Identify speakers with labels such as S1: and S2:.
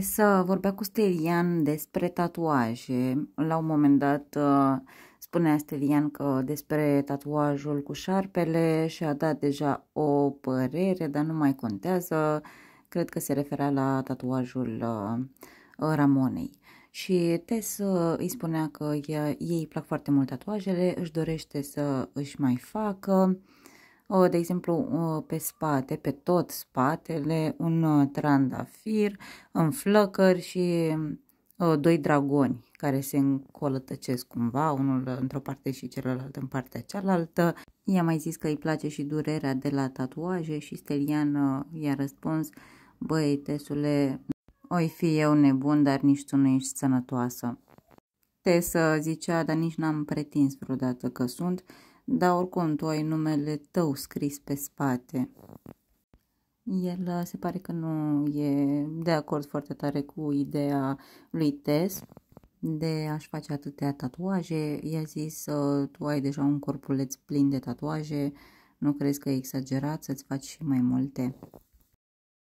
S1: să vorbea cu Stelian despre tatuaje. La un moment dat uh, spunea Stelian că despre tatuajul cu șarpele și-a dat deja o părere, dar nu mai contează. Cred că se referea la tatuajul uh, Ramonei. Și Tess uh, îi spunea că ei plac foarte mult tatuajele, își dorește să își mai facă. Uh, de exemplu uh, pe spate, pe tot spatele, un uh, trandafir în flăcări și doi dragoni care se încolătăcesc cumva, unul într-o parte și celălalt în partea cealaltă. I-a mai zis că îi place și durerea de la tatuaje și Stelian i-a răspuns, băi, tesule, oi fi eu nebun, dar nici tu nu ești sănătoasă. Tesă zicea, dar nici n-am pretins vreodată că sunt, dar oricum tu ai numele tău scris pe spate. El uh, se pare că nu e de acord foarte tare cu ideea lui Tess de a-și face atâtea tatuaje. I-a zis, uh, tu ai deja un corpuleț plin de tatuaje, nu crezi că e exagerat să-ți faci și mai multe?